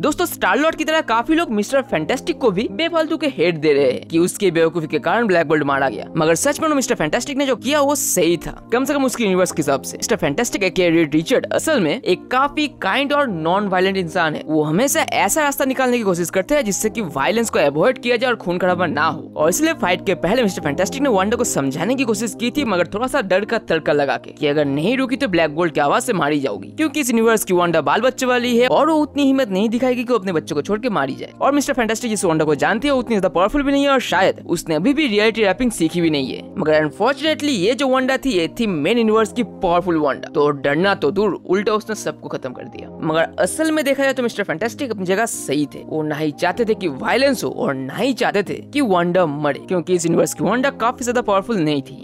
दोस्तों स्टारलॉर्ड की तरह काफी लोग मिस्टर फैंटेस्टिक को भी बेफालतू के हेट दे रहे हैं कि उसके बेवकूफी के कारण ब्लैक बोल्ड मारा गया मगर सच में मिस्टर फैंटेस्टिक ने जो किया वो सही था कम से कम उसके यूनिवर्स के हिसाब से मिस्टर फैंटास्टिक रिचर्ड असल में एक काफी काइंड और नॉन वायलेंट इंसान है वो हमेशा ऐसा रास्ता निकालने की कोशिश करते हैं जिससे की वायलेंस को एवॉइड किया जाए और खून खराबा ना हो और इसलिए फाइट के पहले मिस्टर फैंटेस्टिक ने वनडे को समझाने की कोशिश की थी मगर थोड़ा सा डर का तड़का लगा के अगर नहीं रुकी तो ब्लैक बोल्ड की आवाज से मारी जाओगी क्यूँकी इस यूनिवर्स की वनडा बाल बच्चे वाली है और वो उतनी हिम्मत नहीं दिखाएगी कि अपने बच्चों को छोड़ के मारी जाए और मिस्टर फैंटास्टिक इस वंडर को जानती है उतनी ज्यादा पावरफुल भी नहीं है और शायद उसने अभी भी रियलिटी रैपिंग सीखी भी नहीं है मगर अनफॉर्चुनेटली ये जो वंडा थी ये थी मेन यूनिवर्स की पावरफुल वंडा तो डरना तो दूर उल्टा उसने सबको खत्म कर दिया मगर असल में देखा जाए तो मिस्टर फैंटास्टिक अपनी जगह सही थे वो ना ही चाहते थे की वायलेंस हो और ना ही चाहते थे की वंडा मरे क्यूँकी इस यूनिवर्स की वंडा काफी ज्यादा पावरफुल नहीं थी